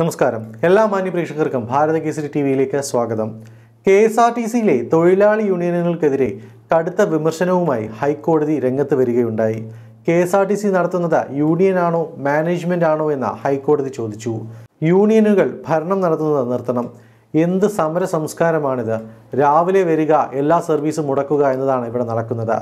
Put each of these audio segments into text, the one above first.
നമസ്കാരം എല്ലാ മാന്യ പ്രേക്ഷകർക്കും ഭാരത കേസരി ടി വിയിലേക്ക് സ്വാഗതം കെ എസ് ആർ ടി സിയിലെ തൊഴിലാളി യൂണിയനുകൾക്കെതിരെ കടുത്ത വിമർശനവുമായി ഹൈക്കോടതി രംഗത്ത് വരികയുണ്ടായി K S R T C നടത്തുന്നത് യൂണിയനാണോ മാനേജ്മെൻ്റ് ആണോ എന്ന് ഹൈക്കോടതി ചോദിച്ചു യൂണിയനുകൾ ഭരണം നടത്തുന്നത് നിർത്തണം എന്ത് സമര സംസ്കാരമാണിത് രാവിലെ വരിക എല്ലാ സർവീസും മുടക്കുക എന്നതാണ് ഇവിടെ നടക്കുന്നത്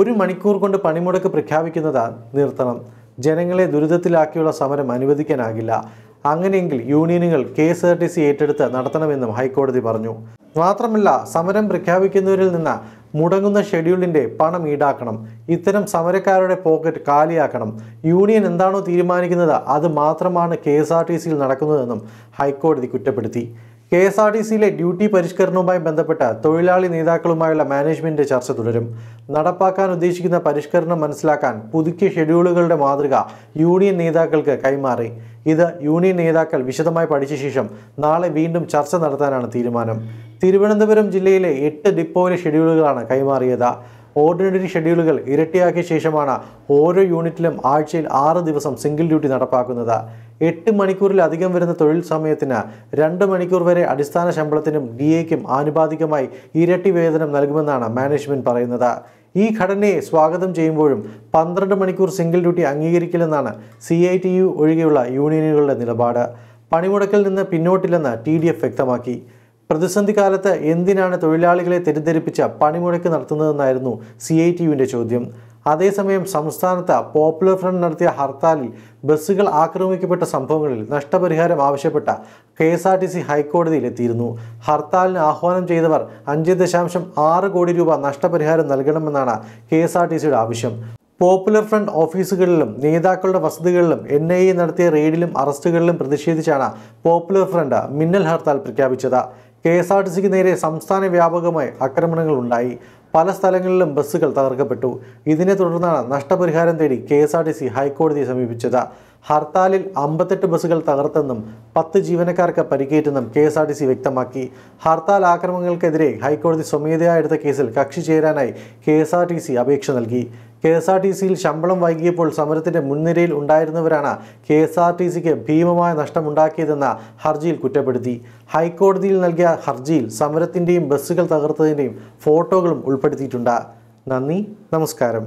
ഒരു മണിക്കൂർ കൊണ്ട് പണിമുടക്ക് പ്രഖ്യാപിക്കുന്നത് നിർത്തണം ജനങ്ങളെ ദുരിതത്തിലാക്കിയുള്ള സമരം അനുവദിക്കാനാകില്ല അങ്ങനെയെങ്കിൽ യൂണിയനുകൾ K S R T C ഏറ്റെടുത്ത് നടത്തണമെന്നും ഹൈക്കോടതി പറഞ്ഞു മാത്രമല്ല സമരം പ്രഖ്യാപിക്കുന്നവരിൽ നിന്ന് മുടങ്ങുന്ന ഷെഡ്യൂളിൻ്റെ പണം ഈടാക്കണം ഇത്തരം സമരക്കാരുടെ പോക്കറ്റ് കാലിയാക്കണം യൂണിയൻ എന്താണോ തീരുമാനിക്കുന്നത് അത് മാത്രമാണ് കെ എസ് ആർ ടി സിയിൽ നടക്കുന്നതെന്നും ഹൈക്കോടതി കുറ്റപ്പെടുത്തി കെ എസ് ആർ ടി സിയിലെ ഡ്യൂട്ടി പരിഷ്കരണവുമായി ബന്ധപ്പെട്ട് തൊഴിലാളി നേതാക്കളുമായുള്ള മാനേജ്മെന്റ് ചർച്ച തുടരും നടപ്പാക്കാൻ ഉദ്ദേശിക്കുന്ന പരിഷ്കരണം മനസ്സിലാക്കാൻ പുതുക്കിയ ഷെഡ്യൂളുകളുടെ മാതൃക യൂണിയൻ നേതാക്കൾക്ക് കൈമാറി ഇത് യൂണിയൻ നേതാക്കൾ വിശദമായി പഠിച്ച ശേഷം നാളെ വീണ്ടും ചർച്ച നടത്താനാണ് തീരുമാനം തിരുവനന്തപുരം ജില്ലയിലെ എട്ട് ഡിപ്പോയിലെ ഷെഡ്യൂളുകളാണ് കൈമാറിയത് ഓർഡിനറി ഷെഡ്യൂളുകൾ ഇരട്ടിയാക്കിയ ശേഷമാണ് ഓരോ യൂണിറ്റിലും ആഴ്ചയിൽ ആറ് ദിവസം സിംഗിൾ ഡ്യൂട്ടി നടപ്പാക്കുന്നത് എട്ട് മണിക്കൂറിലധികം വരുന്ന തൊഴിൽ സമയത്തിന് രണ്ട് മണിക്കൂർ വരെ അടിസ്ഥാന ശമ്പളത്തിനും ഡി എക്കും ആനുപാതികമായി ഇരട്ടി വേതനം നൽകുമെന്നാണ് മാനേജ്മെന്റ് പറയുന്നത് ഈ ഘടനയെ സ്വാഗതം ചെയ്യുമ്പോഴും പന്ത്രണ്ട് മണിക്കൂർ സിംഗിൾ ഡ്യൂട്ടി അംഗീകരിക്കില്ലെന്നാണ് സി ഐ ടി യു ഒഴികെയുള്ള യൂണിയനുകളുടെ നിലപാട് പണിമുടക്കിൽ നിന്ന് പിന്നോട്ടില്ലെന്ന് ടി ഡി എഫ് വ്യക്തമാക്കി പ്രതിസന്ധി കാലത്ത് എന്തിനാണ് തൊഴിലാളികളെ തെറ്റിദ്ധരിപ്പിച്ച പണിമുടക്ക് നടത്തുന്നതെന്നായിരുന്നു സി ഐ ടി യുവിൻ്റെ ചോദ്യം അതേസമയം സംസ്ഥാനത്ത് പോപ്പുലർ ഫ്രണ്ട് നടത്തിയ ഹർത്താലിൽ ബസ്സുകൾ ആക്രമിക്കപ്പെട്ട സംഭവങ്ങളിൽ നഷ്ടപരിഹാരം ആവശ്യപ്പെട്ട K S R T C ഹൈക്കോടതിയിലെത്തിയിരുന്നു ഹർത്താലിന് ആഹ്വാനം ചെയ്തവർ അഞ്ച് ദശാംശം ആറ് കോടി രൂപ നഷ്ടപരിഹാരം നൽകണമെന്നാണ് കെ എസ് ആർ ടി സിയുടെ ആവശ്യം പോപ്പുലർ ഫ്രണ്ട് ഓഫീസുകളിലും നേതാക്കളുടെ വസതികളിലും എൻ ഐ എ നടത്തിയ റെയ്ഡിലും അറസ്റ്റുകളിലും പ്രതിഷേധിച്ചാണ് പോപ്പുലർ ഫ്രണ്ട് മിന്നൽ ഹർത്താൽ പ്രഖ്യാപിച്ചത് കെ എസ് ആർ ടി സിക്ക് നേരെ സംസ്ഥാന വ്യാപകമായി ആക്രമണങ്ങൾ ഉണ്ടായി പല സ്ഥലങ്ങളിലും ബസ്സുകൾ തകർക്കപ്പെട്ടു ഇതിനെ തുടർന്നാണ് നഷ്ടപരിഹാരം തേടി K S R T C ഹൈക്കോടതിയെ സമീപിച്ചത് ഹർത്താലിൽ അമ്പത്തെട്ട് ബസ്സുകൾ തകർത്തെന്നും പത്ത് ജീവനക്കാർക്ക് പരിക്കേറ്റെന്നും K S R T C വ്യക്തമാക്കി ഹർത്താൽ ആക്രമണങ്ങൾക്കെതിരെ ഹൈക്കോടതി സ്വമേധയാ എടുത്ത കേസിൽ കക്ഷി ചേരാനായി K S R T C അപേക്ഷ നൽകി കെ എസ് ആർ ടി സിയിൽ ശമ്പളം വൈകിയപ്പോൾ സമരത്തിന്റെ മുൻനിരയിൽ ഉണ്ടായിരുന്നവരാണ് കെ എസ് ആർ ടി സിക്ക് ഭീമമായ നഷ്ടമുണ്ടാക്കിയതെന്ന് ഹർജിയിൽ കുറ്റപ്പെടുത്തി ഹൈക്കോടതിയിൽ നൽകിയ ഹർജിയിൽ സമരത്തിന്റെയും ബസ്സുകൾ തകർത്തതിന്റെയും ഫോട്ടോകളും ഉൾപ്പെടുത്തിയിട്ടുണ്ട് നന്ദി നമസ്കാരം